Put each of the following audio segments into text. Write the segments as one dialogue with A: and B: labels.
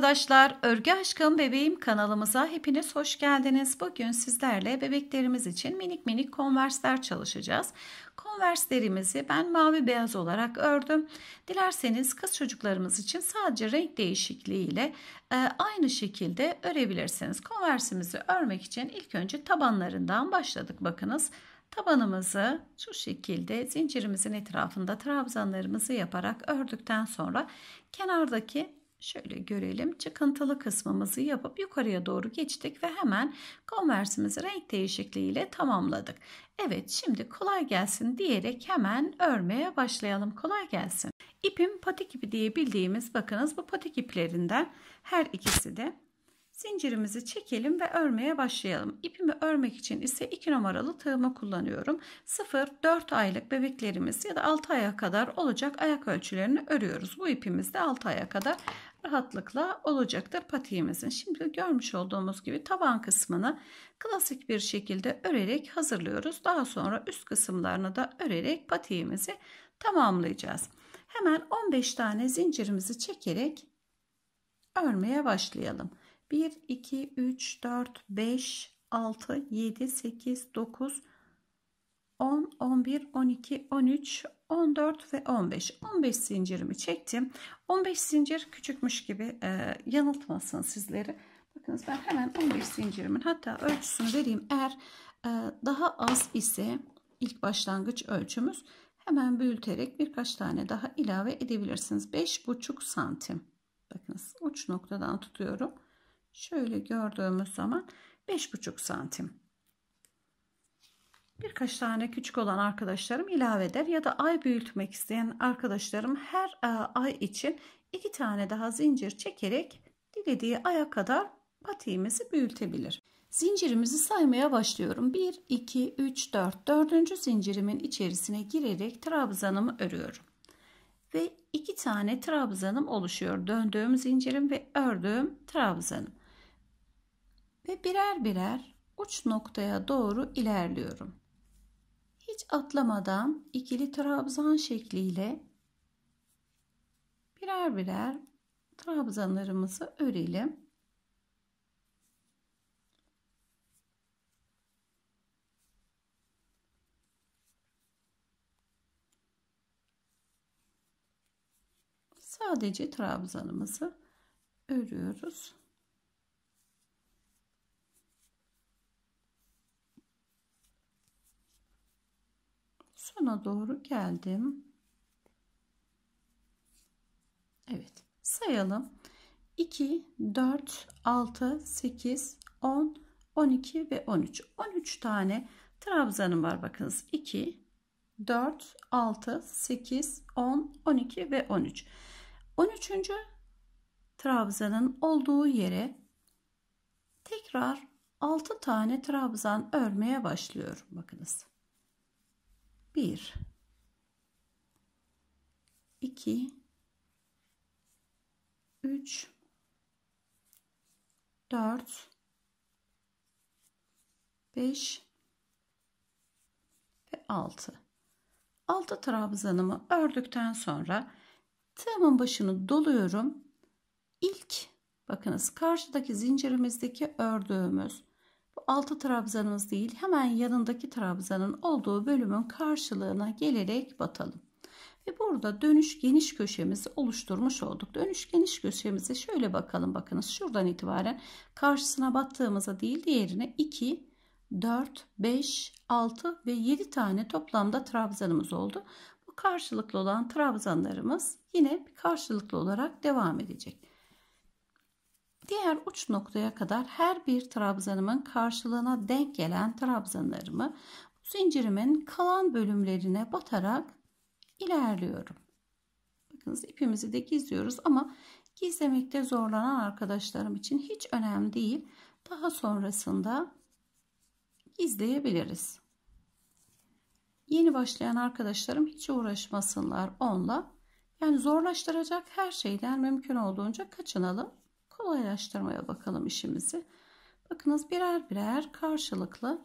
A: arkadaşlar, Örgü Aşkım Bebeğim kanalımıza hepiniz hoş geldiniz. Bugün sizlerle bebeklerimiz için minik minik konversler çalışacağız. Konverslerimizi ben mavi beyaz olarak ördüm. Dilerseniz kız çocuklarımız için sadece renk değişikliğiyle e, aynı şekilde örebilirsiniz. Konversimizi örmek için ilk önce tabanlarından başladık. Bakınız tabanımızı şu şekilde zincirimizin etrafında trabzanlarımızı yaparak ördükten sonra kenardaki Şöyle görelim. Çıkıntılı kısmımızı yapıp yukarıya doğru geçtik ve hemen konversimizi renk değişikliğiyle tamamladık. Evet şimdi kolay gelsin diyerek hemen örmeye başlayalım. Kolay gelsin. İpim patik ipi diye bildiğimiz bakınız bu patik iplerinden her ikisi de Zincirimizi çekelim ve örmeye başlayalım. İpimi örmek için ise 2 numaralı tığımı kullanıyorum. 0-4 aylık bebeklerimiz ya da 6 aya kadar olacak ayak ölçülerini örüyoruz. Bu ipimiz de 6 aya kadar rahatlıkla olacaktır patiğimizin. Şimdi görmüş olduğumuz gibi taban kısmını klasik bir şekilde örerek hazırlıyoruz. Daha sonra üst kısımlarını da örerek patiğimizi tamamlayacağız. Hemen 15 tane zincirimizi çekerek örmeye başlayalım. 1, 2, 3, 4, 5, 6, 7, 8, 9, 10, 11, 12, 13, 14 ve 15 15 zincirimi çektim 15 zincir küçükmüş gibi e, yanıltmasın sizleri bakınız ben hemen 15 zincirimin hatta ölçüsünü vereyim eğer e, daha az ise ilk başlangıç ölçümüz hemen büyüterek birkaç tane daha ilave edebilirsiniz 5,5 santim bakınız uç noktadan tutuyorum şöyle gördüğümüz zaman 5,5 santim birkaç tane küçük olan arkadaşlarım ilave eder ya da ay büyütmek isteyen arkadaşlarım her e, ay için iki tane daha zincir çekerek dilediği aya kadar patiğimizi büyütebilir. Zincirimizi saymaya başlıyorum. 1, 2, 3, 4. Dördüncü zincirimin içerisine girerek trabzanımı örüyorum. Ve iki tane trabzanım oluşuyor. Döndüğüm zincirim ve ördüğüm trabzanım. Ve birer birer uç noktaya doğru ilerliyorum hiç atlamadan ikili trabzan şekliyle birer birer trabzanlarımızı örelim. Sadece trabzanımızı örüyoruz. ucuna doğru geldim. Evet sayalım. 2, 4, 6, 8, 10, 12 ve 13. 13 tane trabzanım var bakınız. 2, 4, 6, 8, 10, 12 ve 13. 13. trabzanın olduğu yere tekrar 6 tane trabzan örmeye başlıyorum. Bakınız. 1 2 3 4 5 ve 6 6 trabzanımı ördükten sonra tığımın başını doluyorum ilk bakınız karşıdaki zincirimizdeki ördüğümüz altı trabzanımız değil hemen yanındaki trabzanın olduğu bölümün karşılığına gelerek batalım. Ve burada dönüş geniş köşemizi oluşturmuş olduk. Dönüş geniş köşemize şöyle bakalım bakınız şuradan itibaren karşısına battığımıza değil diğerine 2, 4, 5, 6 ve 7 tane toplamda trabzanımız oldu. Bu karşılıklı olan trabzanlarımız yine karşılıklı olarak devam edecek. Diğer uç noktaya kadar her bir trabzanımın karşılığına denk gelen trabzanlarımı zincirimin kalan bölümlerine batarak ilerliyorum. Bakınız ipimizi de gizliyoruz ama gizlemekte zorlanan arkadaşlarım için hiç önemli değil. Daha sonrasında gizleyebiliriz. Yeni başlayan arkadaşlarım hiç uğraşmasınlar onunla. Yani zorlaştıracak her şeyden mümkün olduğunca kaçınalım kolaylaştırmaya bakalım işimizi. Bakınız birer birer karşılıklı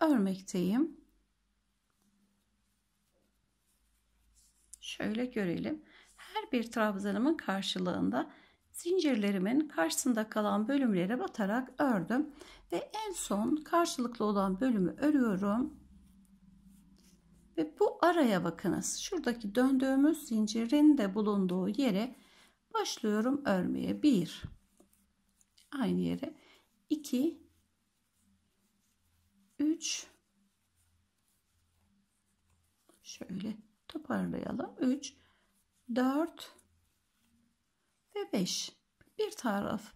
A: örmekteyim. Şöyle görelim. Her bir trabzanımın karşılığında zincirlerimin karşısında kalan bölümlere batarak ördüm ve en son karşılıklı olan bölümü örüyorum. Ve bu araya bakınız. Şuradaki döndüğümüz zincirin de bulunduğu yere başlıyorum örmeye. 1 Aynı yere. 2 3 şöyle toparlayalım. 3 4 ve 5. Bir taraf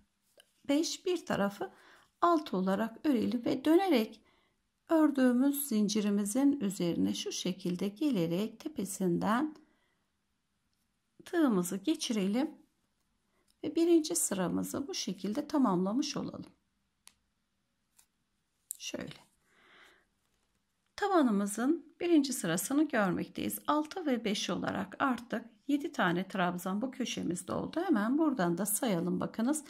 A: 5 bir tarafı 6 olarak örelim ve dönerek ördüğümüz zincirimizin üzerine şu şekilde gelerek tepesinden tığımızı geçirelim ve birinci sıramızı bu şekilde tamamlamış olalım. Şöyle. Tavanımızın birinci sırasını görmekteyiz. 6 ve 5 olarak arttık. 7 tane trabzan bu köşemizde oldu. Hemen buradan da sayalım bakınız.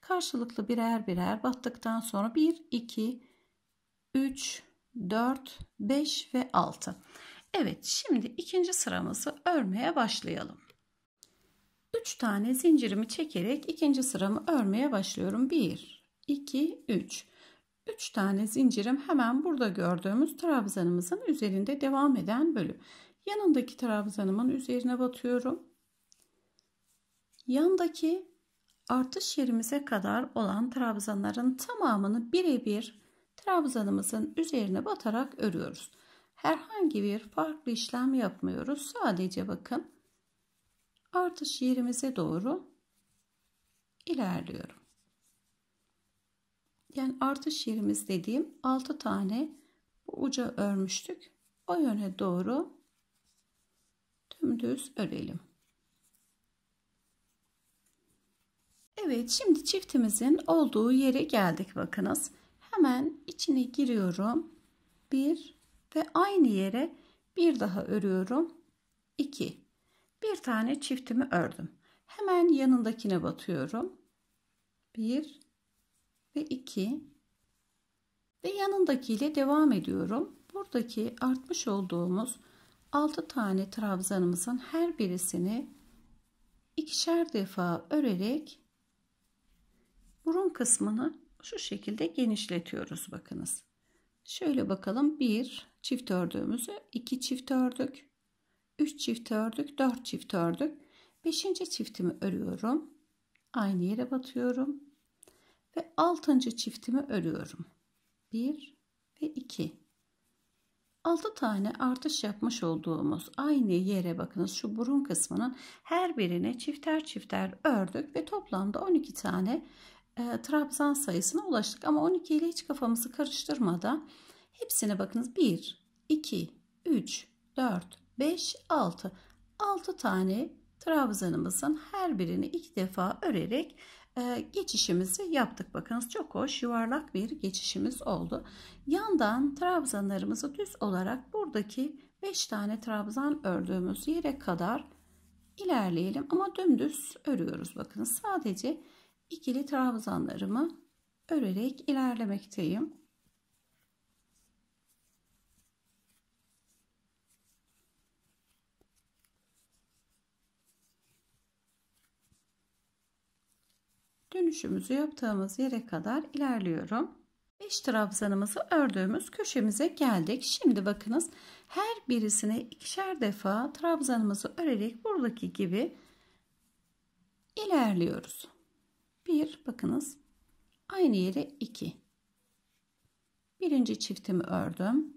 A: Karşılıklı birer birer battıktan sonra 1, 2, 3, 4, 5 ve 6. Evet şimdi ikinci sıramızı örmeye başlayalım. 3 tane zincirimi çekerek ikinci sıramı örmeye başlıyorum. 1, 2, 3. 3 tane zincirim hemen burada gördüğümüz trabzanımızın üzerinde devam eden bölüm. Yanındaki trabzanımın üzerine batıyorum. Yandaki artış yerimize kadar olan trabzanların tamamını birebir trabzanımızın üzerine batarak örüyoruz. Herhangi bir farklı işlem yapmıyoruz. Sadece bakın artış yerimize doğru ilerliyorum. Yani artış yerimiz dediğim 6 tane bu uca örmüştük. O yöne doğru dümdüz örelim. Evet şimdi çiftimizin olduğu yere geldik bakınız. Hemen içine giriyorum. 1 ve aynı yere bir daha örüyorum. 2 bir tane çiftimi ördüm. Hemen yanındakine batıyorum. 1 ve 2 ve yanındakiyle devam ediyorum. Buradaki artmış olduğumuz 6 tane trabzanımızın her birisini ikişer defa örerek burun kısmını şu şekilde genişletiyoruz bakınız. Şöyle bakalım. 1 çift ördüğümüzü 2 çift ördük. 3 çift ördük 4 çift ördük 5. çiftimi örüyorum aynı yere batıyorum ve 6. çiftimi örüyorum 1 ve 2 6 tane artış yapmış olduğumuz aynı yere bakınız şu burun kısmının her birine çifter çifter ördük ve toplamda 12 tane e, trabzan sayısına ulaştık ama 12 ile hiç kafamızı karıştırmadan hepsine bakınız 1 2 3 4 5, 6. 6 tane trabzanımızın her birini iki defa örerek e, geçişimizi yaptık. Bakınız çok hoş yuvarlak bir geçişimiz oldu. Yandan trabzanlarımızı düz olarak buradaki 5 tane trabzan ördüğümüz yere kadar ilerleyelim. Ama dümdüz örüyoruz. Bakınız sadece ikili trabzanlarımı örerek ilerlemekteyim. dönüşümüzü yaptığımız yere kadar ilerliyorum. 5 trabzanımızı ördüğümüz köşemize geldik. Şimdi bakınız her birisine ikişer defa trabzanımızı örerek buradaki gibi ilerliyoruz. 1 bakınız aynı yere 2. Birinci çiftimi ördüm.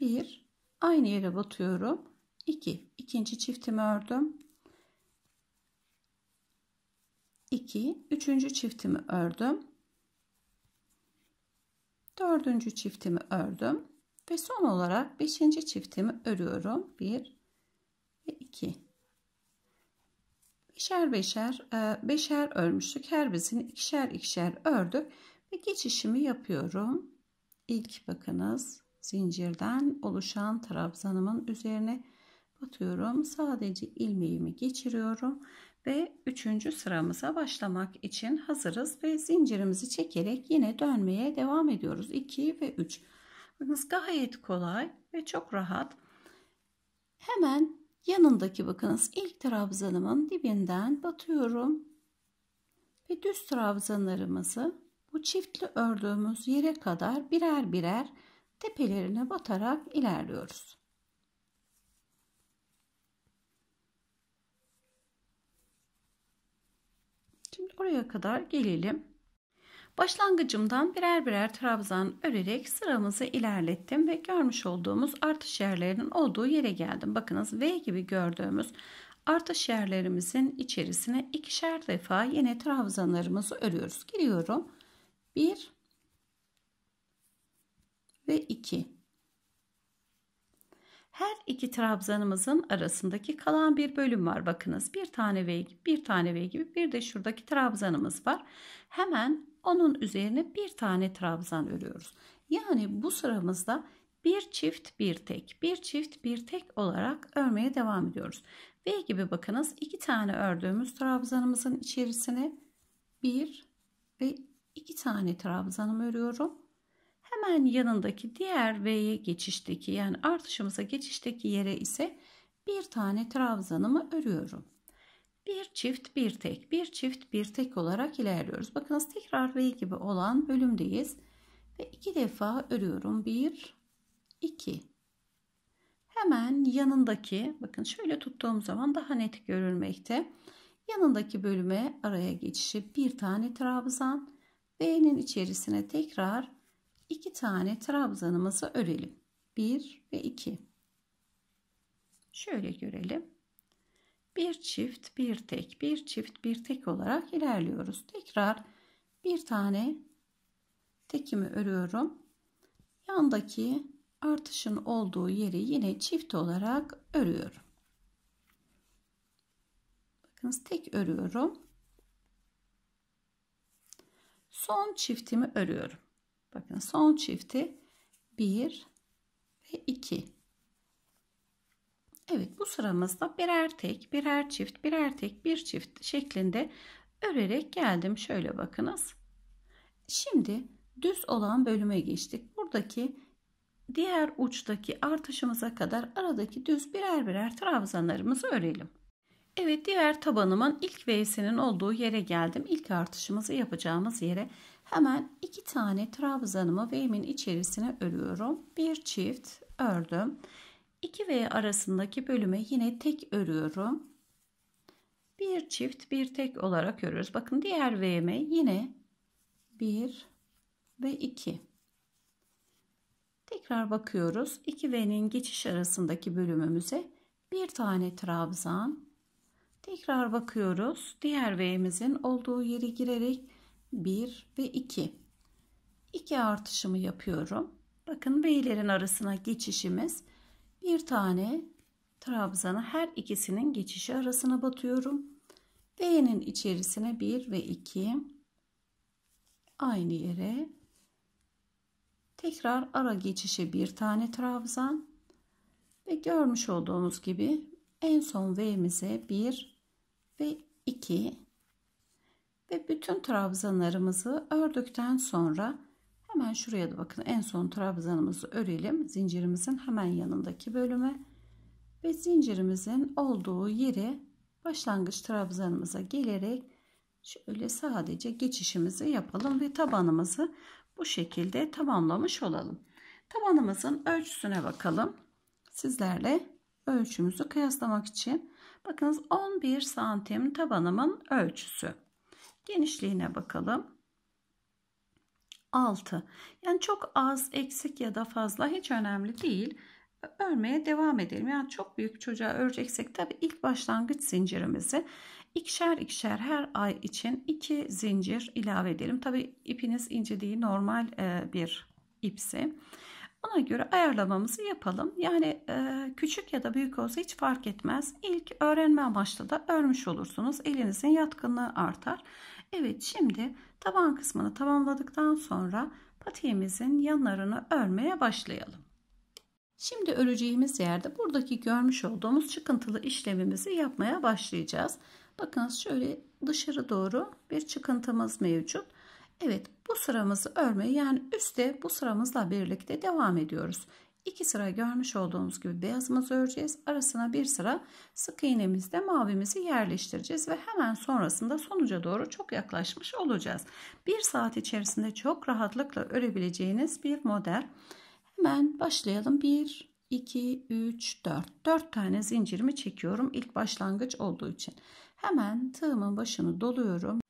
A: 1 aynı yere batıyorum. 2 İki. ikinci çiftimi ördüm. 2 üçüncü çiftimi ördüm dördüncü çiftimi ördüm ve son olarak beşinci çiftimi örüyorum 1 ve 2 beşer beşer e, beşer örmüştük her birisini ikişer ikişer ördük ve geçişimi yapıyorum İlk bakınız zincirden oluşan trabzanımın üzerine batıyorum sadece ilmeğimi geçiriyorum ve üçüncü sıramıza başlamak için hazırız ve zincirimizi çekerek yine dönmeye devam ediyoruz 2 ve 3 bakınız gayet kolay ve çok rahat hemen yanındaki bakınız ilk trabzanımın dibinden batıyorum ve düz trabzanlarımızı bu çiftli ördüğümüz yere kadar birer birer tepelerine batarak ilerliyoruz Buraya kadar gelelim. Başlangıcımdan birer birer trabzan örerek sıramızı ilerlettim ve görmüş olduğumuz artış yerlerinin olduğu yere geldim. Bakınız V gibi gördüğümüz artış yerlerimizin içerisine ikişer defa yine trabzanlarımızı örüyoruz. Giriyorum. 1 ve 2 her iki trabzanımızın arasındaki kalan bir bölüm var. Bakınız bir tane V gibi bir tane V gibi bir de şuradaki trabzanımız var. Hemen onun üzerine bir tane trabzan örüyoruz. Yani bu sıramızda bir çift bir tek bir çift bir tek olarak örmeye devam ediyoruz. V gibi bakınız iki tane ördüğümüz trabzanımızın içerisine bir ve iki tane trabzanımı örüyorum. Hemen yanındaki diğer V'ye geçişteki yani artışımıza geçişteki yere ise bir tane trabzanımı örüyorum. Bir çift bir tek, bir çift bir tek olarak ilerliyoruz. Bakınız tekrar V gibi olan bölümdeyiz. Ve iki defa örüyorum. Bir, iki. Hemen yanındaki, bakın şöyle tuttuğum zaman daha net görülmekte. Yanındaki bölüme araya geçişi bir tane trabzan. V'nin içerisine tekrar iki tane trabzanımızı örelim. 1 ve 2. Şöyle görelim. Bir çift, bir tek, bir çift, bir tek olarak ilerliyoruz. Tekrar bir tane tekimi örüyorum. Yandaki artışın olduğu yeri yine çift olarak örüyorum. Bakınız tek örüyorum. Son çiftimi örüyorum. Bakın son çifti 1 ve 2. Evet bu sıramızda birer tek, birer çift, birer tek, bir çift şeklinde örerek geldim. Şöyle bakınız. Şimdi düz olan bölüme geçtik. Buradaki diğer uçtaki artışımıza kadar aradaki düz birer birer trabzanlarımızı örelim. Evet diğer tabanımın ilk V'sinin olduğu yere geldim. İlk artışımızı yapacağımız yere Hemen iki tane trabzanımı V'min içerisine örüyorum. Bir çift ördüm. 2 V arasındaki bölüme yine tek örüyorum. Bir çift bir tek olarak örüyoruz. Bakın diğer V'me yine 1 ve 2. Tekrar bakıyoruz. 2 V'nin geçiş arasındaki bölümümüze bir tane trabzan. Tekrar bakıyoruz. Diğer V'mizin olduğu yeri girerek 1 ve 2. 2 artışımı yapıyorum. Bakın V'lerin arasına geçişimiz. Bir tane trabzanı her ikisinin geçişi arasına batıyorum. V'nin içerisine 1 ve 2 aynı yere tekrar ara geçişe bir tane trabzan ve görmüş olduğunuz gibi en son V'mize 1 ve 2 ve bütün trabzanlarımızı ördükten sonra hemen şuraya da bakın en son trabzanımızı örelim zincirimizin hemen yanındaki bölüme ve zincirimizin olduğu yeri başlangıç trabzanımıza gelerek şöyle sadece geçişimizi yapalım ve tabanımızı bu şekilde tamamlamış olalım. Tabanımızın ölçüsüne bakalım. Sizlerle ölçümüzü kıyaslamak için bakınız 11 santim tabanımın ölçüsü. Genişliğine bakalım. 6. Yani çok az, eksik ya da fazla hiç önemli değil. Örmeye devam edelim. Yani çok büyük çocuğa öreceksek tabi ilk başlangıç zincirimizi ikişer ikişer her ay için iki zincir ilave edelim. Tabi ipiniz ince değil normal e, bir ipsi. Ona göre ayarlamamızı yapalım. Yani e, küçük ya da büyük olsa hiç fark etmez. İlk öğrenme amaçlı da örmüş olursunuz. Elinizin yatkınlığı artar. Evet şimdi taban kısmını tamamladıktan sonra patiğimizin yanlarını örmeye başlayalım. Şimdi öreceğimiz yerde buradaki görmüş olduğumuz çıkıntılı işlemimizi yapmaya başlayacağız. Bakın şöyle dışarı doğru bir çıkıntımız mevcut. Evet bu sıramızı örmeye yani üstte bu sıramızla birlikte devam ediyoruz. İki sıra görmüş olduğunuz gibi beyazımızı öreceğiz. Arasına bir sıra sık iğnemizde mavimizi yerleştireceğiz ve hemen sonrasında sonuca doğru çok yaklaşmış olacağız. Bir saat içerisinde çok rahatlıkla örebileceğiniz bir model. Hemen başlayalım. 1, 2, 3, 4. 4 tane zincirimi çekiyorum ilk başlangıç olduğu için. Hemen tığımın başını doluyorum.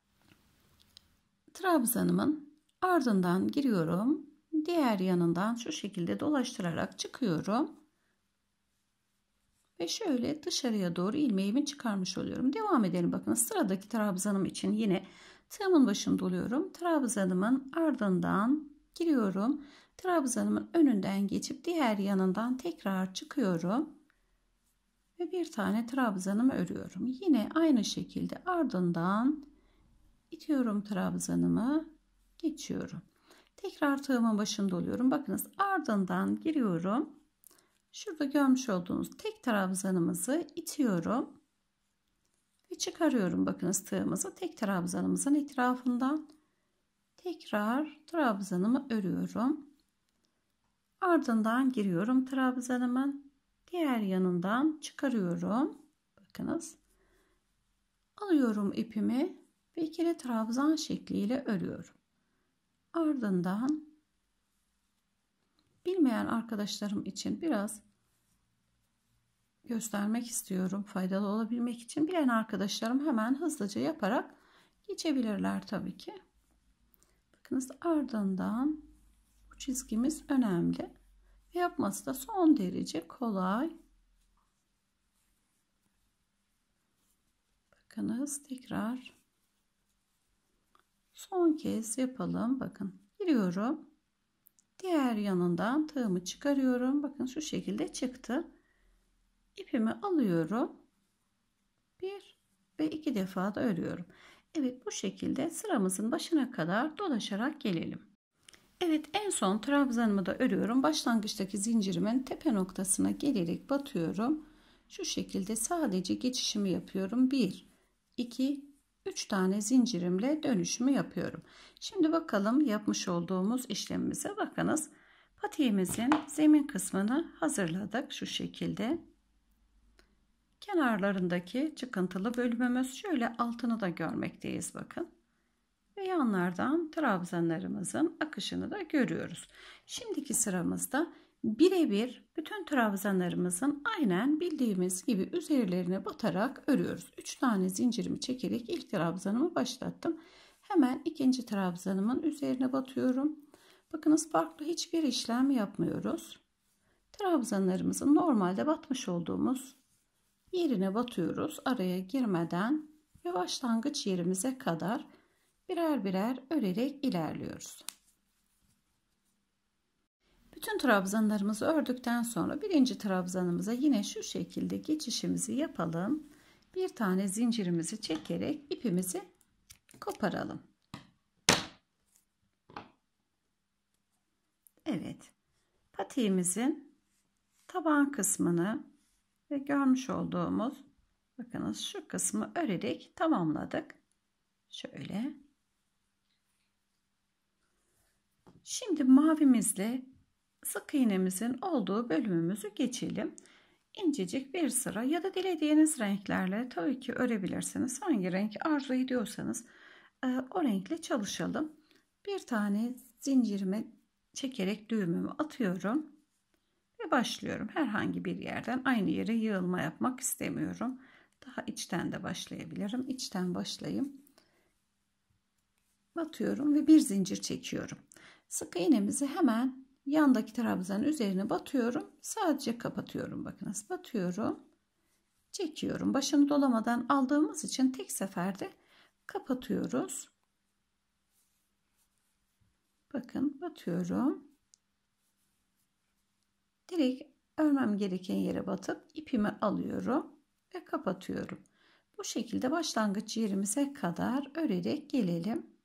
A: Trabzanımın ardından giriyorum diğer yanından şu şekilde dolaştırarak çıkıyorum. Ve şöyle dışarıya doğru ilmeğimi çıkarmış oluyorum. Devam edelim. Bakın sıradaki trabzanım için yine tığımın başını doluyorum. Trabzanımın ardından giriyorum. Trabzanımın önünden geçip diğer yanından tekrar çıkıyorum. Ve bir tane trabzanımı örüyorum. Yine aynı şekilde ardından itiyorum trabzanımı geçiyorum. Tekrar tığımın başında oluyorum. Bakınız ardından giriyorum. Şurada görmüş olduğunuz tek trabzanımızı itiyorum. Ve çıkarıyorum bakınız tığımızı tek trabzanımızın etrafından. Tekrar trabzanımı örüyorum. Ardından giriyorum trabzanımın diğer yanından çıkarıyorum. Bakınız. Alıyorum ipimi ve ikili trabzan şekliyle örüyorum. Ardından bilmeyen arkadaşlarım için biraz göstermek istiyorum. Faydalı olabilmek için bilen arkadaşlarım hemen hızlıca yaparak geçebilirler tabii ki. Bakınız ardından bu çizgimiz önemli. Ve yapması da son derece kolay. Bakınız tekrar Son kez yapalım. Bakın giriyorum. Diğer yanından tığımı çıkarıyorum. Bakın şu şekilde çıktı. İpimi alıyorum. Bir ve iki defa da örüyorum. Evet bu şekilde sıramızın başına kadar dolaşarak gelelim. Evet en son trabzanımı da örüyorum. Başlangıçtaki zincirimin tepe noktasına gelerek batıyorum. Şu şekilde sadece geçişimi yapıyorum. 1, 2, 3 tane zincirimle dönüşümü yapıyorum. Şimdi bakalım yapmış olduğumuz işlemimize bakınız. Patiğimizin zemin kısmını hazırladık şu şekilde. Kenarlarındaki çıkıntılı bölümümüz şöyle altını da görmekteyiz bakın. Ve yanlardan trabzanlarımızın akışını da görüyoruz. Şimdiki sıramızda birebir bütün trabzanlarımızın aynen bildiğimiz gibi üzerlerine batarak örüyoruz. 3 tane zincirimi çekerek ilk trabzanımı başlattım. Hemen ikinci trabzanımın üzerine batıyorum. Bakınız farklı hiçbir işlem yapmıyoruz. Trabzanlarımızın normalde batmış olduğumuz yerine batıyoruz. Araya girmeden ve başlangıç yerimize kadar birer birer örerek ilerliyoruz. Bütün trabzanlarımızı ördükten sonra birinci trabzanımıza yine şu şekilde geçişimizi yapalım. Bir tane zincirimizi çekerek ipimizi koparalım. Evet. Patiğimizin taban kısmını ve görmüş olduğumuz bakınız şu kısmı örerek tamamladık. Şöyle. Şimdi mavimizle sık iğnemizin olduğu bölümümüzü geçelim. İncecik bir sıra ya da dilediğiniz renklerle tabii ki örebilirsiniz. Hangi renk arzu ediyorsanız e, o renkle çalışalım. Bir tane zincirimi çekerek düğümümü atıyorum ve başlıyorum. Herhangi bir yerden aynı yere yığılma yapmak istemiyorum. Daha içten de başlayabilirim. İçten başlayayım. Batıyorum ve bir zincir çekiyorum. Sık iğnemizi hemen yandaki trabzanın üzerine batıyorum. Sadece kapatıyorum. Bakınız batıyorum. Çekiyorum. Başını dolamadan aldığımız için tek seferde kapatıyoruz. Bakın batıyorum. Direkt örmem gereken yere batıp ipimi alıyorum ve kapatıyorum. Bu şekilde başlangıç yerimize kadar örerek gelelim.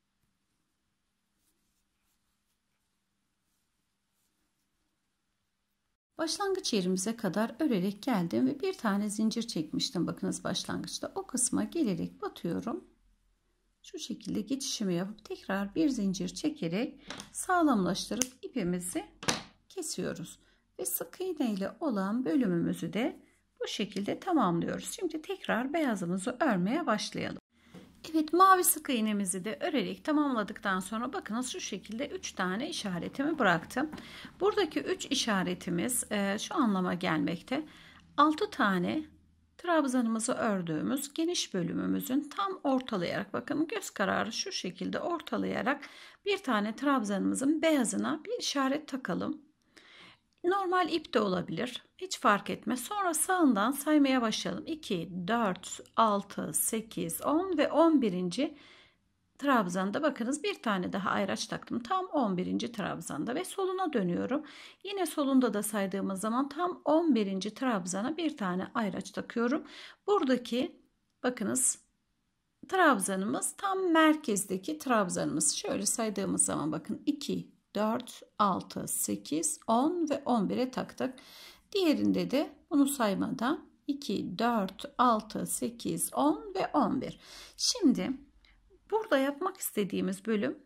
A: Başlangıç yerimize kadar örerek geldim ve bir tane zincir çekmiştim. Bakınız başlangıçta o kısma gelerek batıyorum. Şu şekilde geçişimi yapıp tekrar bir zincir çekerek sağlamlaştırıp ipimizi kesiyoruz. Ve sık iğne ile olan bölümümüzü de bu şekilde tamamlıyoruz. Şimdi tekrar beyazımızı örmeye başlayalım. Evet mavi sık iğnemizi de örerek tamamladıktan sonra bakınız şu şekilde 3 tane işaretimi bıraktım. Buradaki 3 işaretimiz e, şu anlama gelmekte. 6 tane trabzanımızı ördüğümüz geniş bölümümüzün tam ortalayarak bakın göz kararı şu şekilde ortalayarak bir tane trabzanımızın beyazına bir işaret takalım. Normal ip de olabilir. Hiç fark etme. Sonra sağından saymaya başlayalım. 2, 4, 6, 8, 10 ve 11. trabzanda bakınız bir tane daha ayraç taktım. Tam 11. trabzanda ve soluna dönüyorum. Yine solunda da saydığımız zaman tam 11. trabzana bir tane ayraç takıyorum. Buradaki bakınız trabzanımız tam merkezdeki trabzanımız. Şöyle saydığımız zaman bakın 2, 4, 6, 8, 10 ve 11'e taktık. Diğerinde de bunu saymadan 2, 4, 6, 8, 10 ve 11. Şimdi burada yapmak istediğimiz bölüm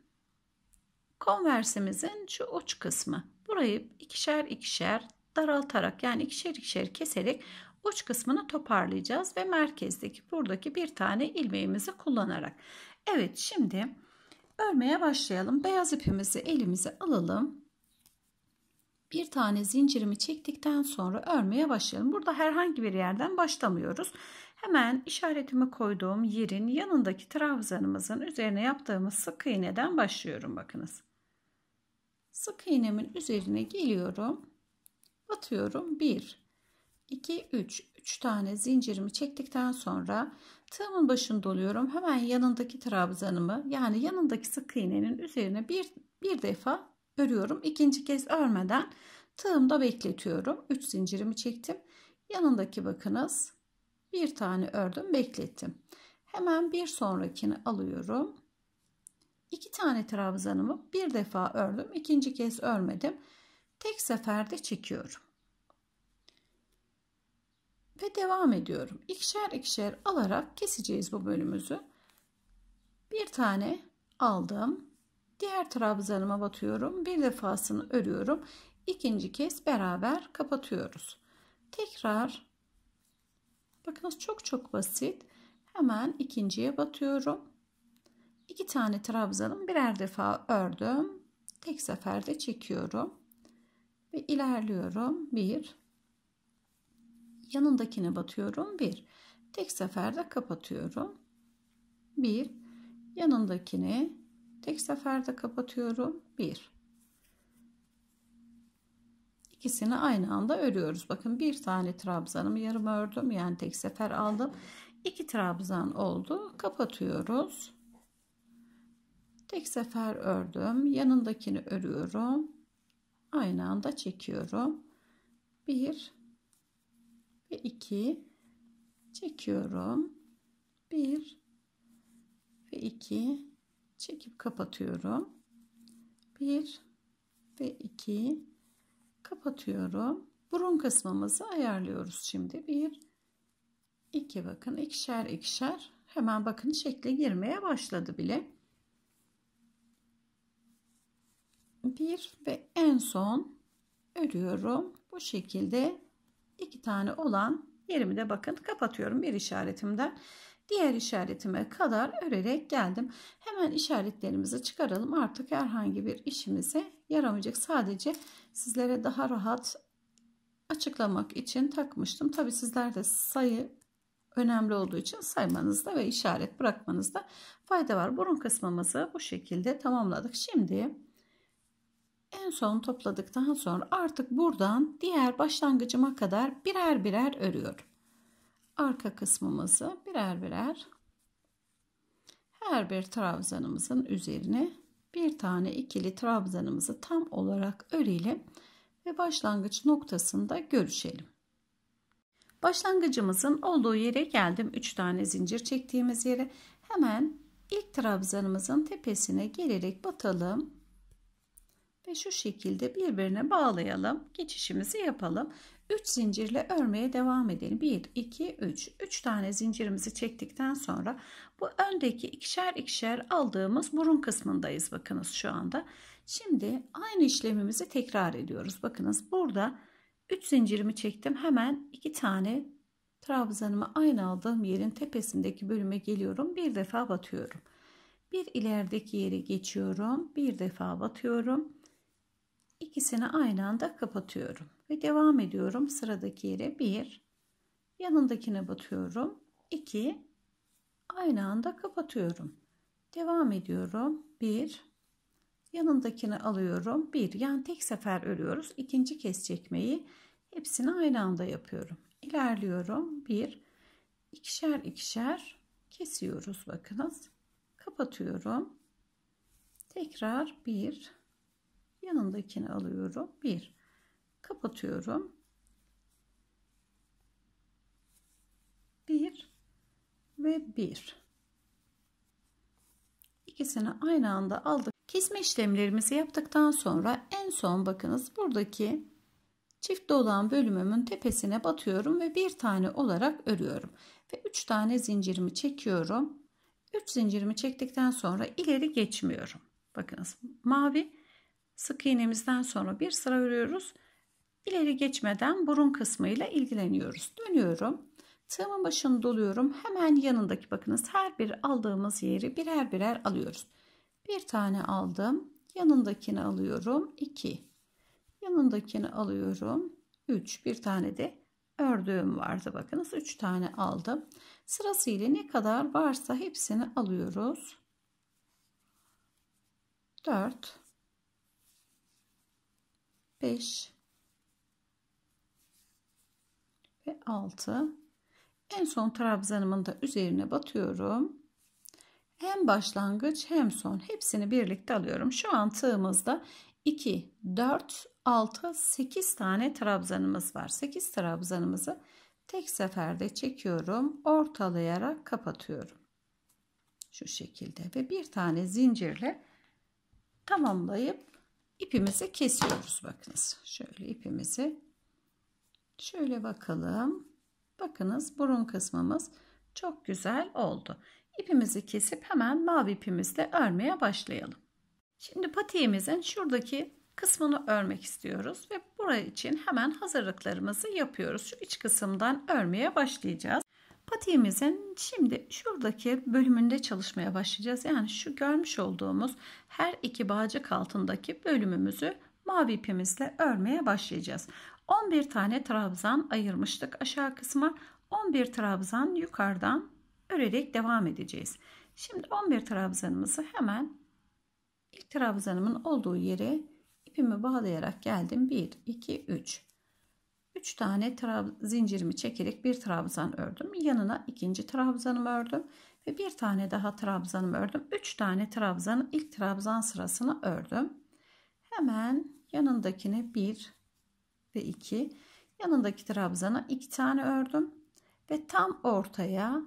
A: konversimizin şu uç kısmı. Burayı ikişer ikişer daraltarak yani ikişer ikişer keserek uç kısmını toparlayacağız ve merkezdeki buradaki bir tane ilmeğimizi kullanarak. Evet şimdi örmeye başlayalım. Beyaz ipimizi elimize alalım. Bir tane zincirimi çektikten sonra örmeye başlayalım. Burada herhangi bir yerden başlamıyoruz. Hemen işaretimi koyduğum yerin yanındaki trabzanımızın üzerine yaptığımız sık iğneden başlıyorum. Bakınız. Sık iğnemin üzerine geliyorum. Batıyorum. 1 2, 3. 3 tane zincirimi çektikten sonra tığımın başını doluyorum. Hemen yanındaki trabzanımı yani yanındaki sık iğnenin üzerine bir, bir defa örüyorum. İkinci kez örmeden tığımda bekletiyorum. 3 zincirimi çektim. Yanındaki bakınız bir tane ördüm beklettim. Hemen bir sonrakini alıyorum. 2 tane trabzanımı bir defa ördüm. ikinci kez örmedim. Tek seferde çekiyorum ve devam ediyorum. İkişer ikişer alarak keseceğiz bu bölümümüzü. Bir tane aldım. Diğer trabzanıma batıyorum. Bir defasını örüyorum. İkinci kez beraber kapatıyoruz. Tekrar bakınız çok çok basit. Hemen ikinciye batıyorum. İki tane trabzanım birer defa ördüm. Tek seferde çekiyorum ve ilerliyorum. Bir yanındakine batıyorum 1 tek seferde kapatıyorum 1 yanındakini tek seferde kapatıyorum 1 ikisini aynı anda örüyoruz bakın bir tane trabzanımı yarım ördüm yani tek sefer aldım 2 trabzan oldu kapatıyoruz tek sefer ördüm yanındakini örüyorum aynı anda çekiyorum 1 ve 2 çekiyorum. 1 ve 2 çekip kapatıyorum. 1 ve 2 kapatıyorum. Burun kısmımızı ayarlıyoruz şimdi. 1 2 bakın ikişer ikişer hemen bakın şekle girmeye başladı bile. 1 ve en son örüyorum. Bu şekilde iki tane olan yerimi de bakın kapatıyorum bir işaretimden diğer işaretime kadar örerek geldim. Hemen işaretlerimizi çıkaralım. Artık herhangi bir işimize yaramayacak. Sadece sizlere daha rahat açıklamak için takmıştım. Tabi sizlerde sayı önemli olduğu için saymanızda ve işaret bırakmanızda fayda var. Burun kısmımızı bu şekilde tamamladık. Şimdi en son topladıktan sonra artık buradan diğer başlangıcıma kadar birer birer örüyorum. Arka kısmımızı birer birer her bir trabzanımızın üzerine bir tane ikili trabzanımızı tam olarak örelim ve başlangıç noktasında görüşelim. Başlangıcımızın olduğu yere geldim. 3 tane zincir çektiğimiz yere hemen ilk trabzanımızın tepesine gelerek batalım ve şu şekilde birbirine bağlayalım. Geçişimizi yapalım. 3 zincirle örmeye devam edelim. 1, 2, 3. 3 tane zincirimizi çektikten sonra bu öndeki ikişer ikişer aldığımız burun kısmındayız. Bakınız şu anda. Şimdi aynı işlemimizi tekrar ediyoruz. Bakınız burada 3 zincirimi çektim. Hemen 2 tane trabzanımı aynı aldığım yerin tepesindeki bölüme geliyorum. Bir defa batıyorum. Bir ilerideki yere geçiyorum. Bir defa batıyorum ikisini aynı anda kapatıyorum ve devam ediyorum sıradaki yere 1 yanındakine batıyorum 2 aynı anda kapatıyorum devam ediyorum 1 yanındakini alıyorum 1 yani tek sefer örüyoruz ikinci kez çekmeyi hepsini aynı anda yapıyorum ilerliyorum 1 ikişer ikişer kesiyoruz bakınız kapatıyorum tekrar 1 yanındakini alıyorum. bir kapatıyorum. bir ve bir ikisini aynı anda aldık. Kesme işlemlerimizi yaptıktan sonra en son bakınız buradaki çift olan bölümümün tepesine batıyorum ve bir tane olarak örüyorum. Ve üç tane zincirimi çekiyorum. üç zincirimi çektikten sonra ileri geçmiyorum. Bakınız mavi Sık iğnemizden sonra bir sıra örüyoruz. İleri geçmeden burun kısmıyla ilgileniyoruz. Dönüyorum. Tığımın başını doluyorum. Hemen yanındaki bakınız her bir aldığımız yeri birer birer alıyoruz. Bir tane aldım. Yanındakini alıyorum. 2. Yanındakini alıyorum. 3. Bir tane de ördüğüm vardı. Bakınız 3 tane aldım. Sırasıyla ne kadar varsa hepsini alıyoruz. 4 5 ve 6 en son trabzanımın da üzerine batıyorum hem başlangıç hem son hepsini birlikte alıyorum şu an tığımızda 2 4 6 8 tane trabzanımız var 8 trabzanımızı tek seferde çekiyorum ortalayarak kapatıyorum şu şekilde ve bir tane zincirle tamamlayıp ipimizi kesiyoruz bakınız. Şöyle ipimizi şöyle bakalım. Bakınız burun kısmımız çok güzel oldu. İpimizi kesip hemen mavi ipimizle örmeye başlayalım. Şimdi patiğimizin şuradaki kısmını örmek istiyoruz ve buraya için hemen hazırlıklarımızı yapıyoruz. Şu iç kısımdan örmeye başlayacağız. Patiğimizin şimdi şuradaki bölümünde çalışmaya başlayacağız. Yani şu görmüş olduğumuz her iki bağcık altındaki bölümümüzü mavi ipimizle örmeye başlayacağız. 11 tane trabzan ayırmıştık aşağı kısma. 11 trabzan yukarıdan örerek devam edeceğiz. Şimdi 11 trabzanımızı hemen ilk trabzanımın olduğu yere ipimi bağlayarak geldim. 1, 2, 3. 3 tane zincirimi çekerek bir trabzan ördüm. Yanına ikinci trabzanımı ördüm ve bir tane daha trabzanımı ördüm. 3 tane trabzanı ilk trabzan sırasına ördüm. Hemen yanındakine 1 ve 2 yanındaki trabzana 2 tane ördüm ve tam ortaya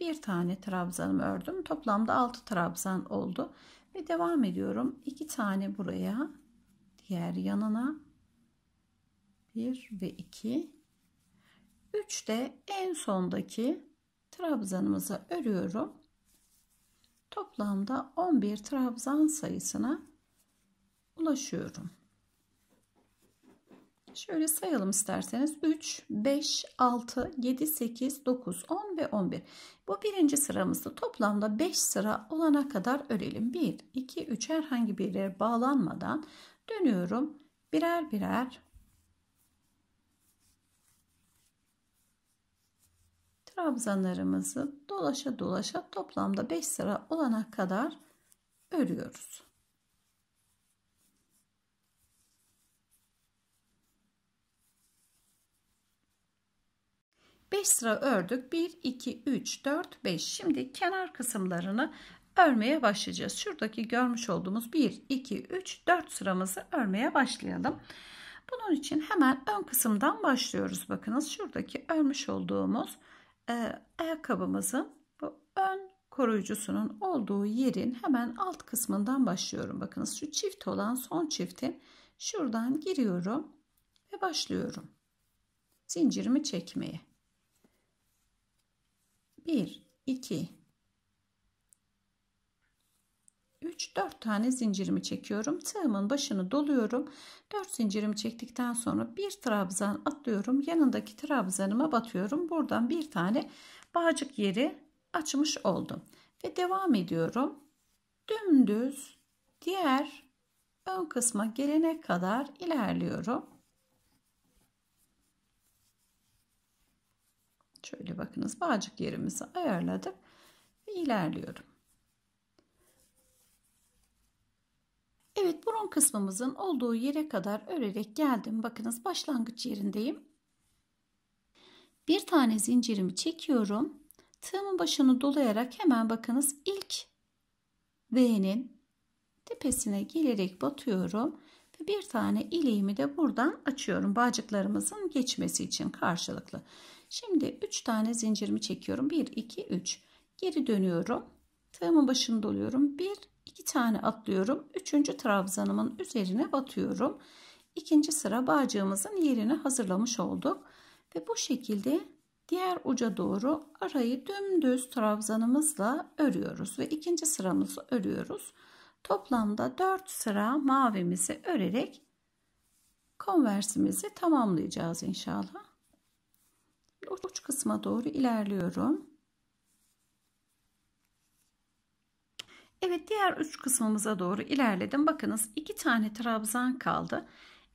A: bir tane trabzanımı ördüm. Toplamda 6 trabzan oldu ve devam ediyorum. 2 tane buraya, diğer yanına 1 ve 2 3 de en sondaki trabzanımıza örüyorum. Toplamda 11 trabzan sayısına ulaşıyorum. Şöyle sayalım isterseniz. 3, 5, 6, 7, 8, 9, 10 ve 11. Bu birinci sıramızda toplamda 5 sıra olana kadar örelim. 1, 2, 3 herhangi bir yere bağlanmadan dönüyorum. Birer birer trabzanlarımızı dolaşa dolaşa toplamda 5 sıra olana kadar örüyoruz. Beş sıra ördük. Bir, iki, üç, dört, beş. Şimdi kenar kısımlarını örmeye başlayacağız. Şuradaki görmüş olduğumuz 1, 2, 3, 4 sıramızı örmeye başlayalım. Bunun için hemen ön kısımdan başlıyoruz. Bakınız şuradaki örmüş olduğumuz e, ayakkabımızın bu ön koruyucusunun olduğu yerin hemen alt kısmından başlıyorum. Bakınız şu çift olan son çiftin şuradan giriyorum ve başlıyorum. Zincirimi çekmeye. 1, 2, 3-4 tane zincirimi çekiyorum. Tığımın başını doluyorum. 4 zincirimi çektikten sonra bir trabzan atlıyorum. Yanındaki trabzanıma batıyorum. Buradan bir tane bağcık yeri açmış oldum. Ve devam ediyorum. Dümdüz diğer ön kısma gelene kadar ilerliyorum. Şöyle bakınız bağcık yerimizi ayarladık ve ilerliyorum. son kısmımızın olduğu yere kadar örerek geldim. Bakınız başlangıç yerindeyim. Bir tane zincirimi çekiyorum. Tığımın başını dolayarak hemen bakınız ilk V'nin tepesine gelerek batıyorum. Ve bir tane ileğimi de buradan açıyorum. Bağcıklarımızın geçmesi için karşılıklı. Şimdi 3 tane zincirimi çekiyorum. 1, 2, 3. Geri dönüyorum. Tığımın başını doluyorum. 1, 2 tane atlıyorum. 3. trabzanımın üzerine batıyorum. 2. sıra bağcığımızın yerini hazırlamış olduk. Ve bu şekilde diğer uca doğru arayı dümdüz trabzanımızla örüyoruz ve ikinci sıramızı örüyoruz. Toplamda 4 sıra mavimizi örerek konversimizi tamamlayacağız inşallah. Uç kısma doğru ilerliyorum. Evet diğer üç kısmımıza doğru ilerledim. Bakınız iki tane trabzan kaldı.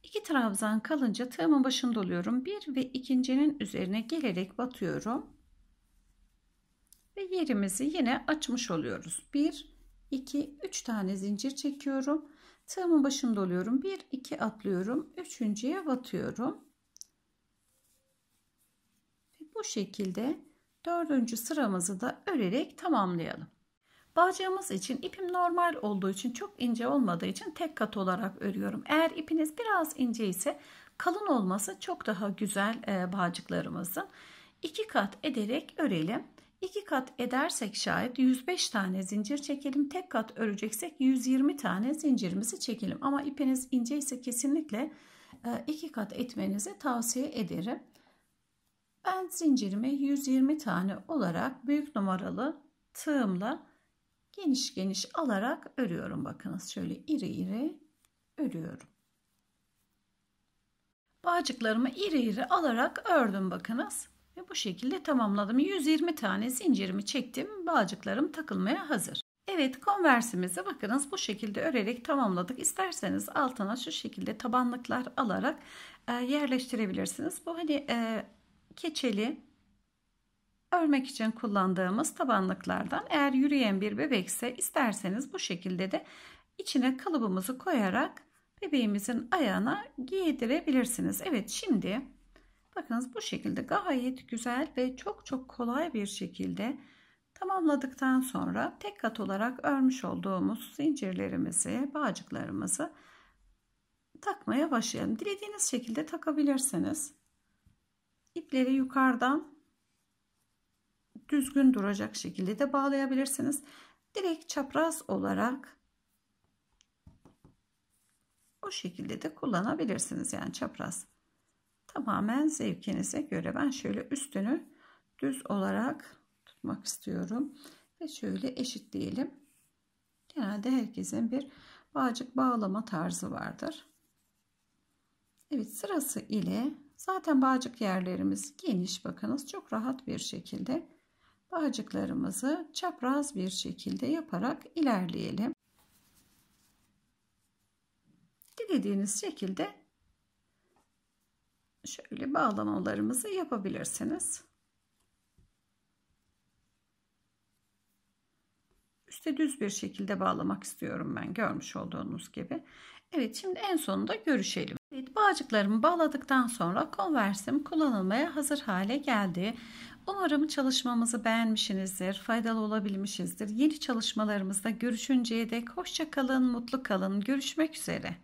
A: İki trabzan kalınca tığımın başında oluyorum. Bir ve ikincinin üzerine gelerek batıyorum. Ve yerimizi yine açmış oluyoruz. Bir, iki, üç tane zincir çekiyorum. Tığımın başında oluyorum. Bir, iki atlıyorum. Üçüncüye batıyorum. Ve bu şekilde dördüncü sıramızı da örerek tamamlayalım. Bağcığımız için ipim normal olduğu için çok ince olmadığı için tek kat olarak örüyorum. Eğer ipiniz biraz ince ise kalın olması çok daha güzel e, bağcıklarımızın. İki kat ederek örelim. İki kat edersek şayet 105 tane zincir çekelim. Tek kat öreceksek 120 tane zincirimizi çekelim. Ama ipiniz ince ise kesinlikle e, iki kat etmenizi tavsiye ederim. Ben zincirimi 120 tane olarak büyük numaralı tığımla geniş geniş alarak örüyorum. Bakınız şöyle iri iri örüyorum. Bağcıklarımı iri iri alarak ördüm bakınız. Ve bu şekilde tamamladım. 120 tane zincirimi çektim. Bağcıklarım takılmaya hazır. Evet konversimizi bakınız bu şekilde örerek tamamladık. İsterseniz altına şu şekilde tabanlıklar alarak e, yerleştirebilirsiniz. Bu hani e, keçeli örmek için kullandığımız tabanlıklardan eğer yürüyen bir bebekse isterseniz bu şekilde de içine kalıbımızı koyarak bebeğimizin ayağına giydirebilirsiniz. Evet şimdi bakınız bu şekilde gayet güzel ve çok çok kolay bir şekilde tamamladıktan sonra tek kat olarak örmüş olduğumuz zincirlerimizi bağcıklarımızı takmaya başlayalım. Dilediğiniz şekilde takabilirsiniz. İpleri yukarıdan düzgün duracak şekilde de bağlayabilirsiniz. Direkt çapraz olarak o şekilde de kullanabilirsiniz yani çapraz. Tamamen zevkinize göre ben şöyle üstünü düz olarak tutmak istiyorum ve şöyle eşitleyelim. Genelde herkesin bir bağcık bağlama tarzı vardır. Evet sırası ile zaten bağcık yerlerimiz geniş bakınız çok rahat bir şekilde Bağcıklarımızı çapraz bir şekilde yaparak ilerleyelim. Dilediğiniz şekilde şöyle bağlamalarımızı yapabilirsiniz. Üste düz bir şekilde bağlamak istiyorum ben görmüş olduğunuz gibi. Evet şimdi en sonunda görüşelim. Evet, bağcıklarımı bağladıktan sonra konversim kullanılmaya hazır hale geldi. Umarım çalışmamızı beğenmişsinizdir, faydalı olabilmişizdir. Yeni çalışmalarımızda görüşünceye dek hoşça kalın, mutlu kalın. Görüşmek üzere.